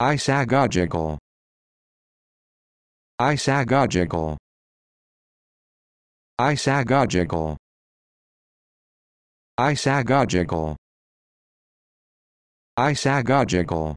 Isagogical. Isagogical. Isagogical. Isagogical. Isagogical.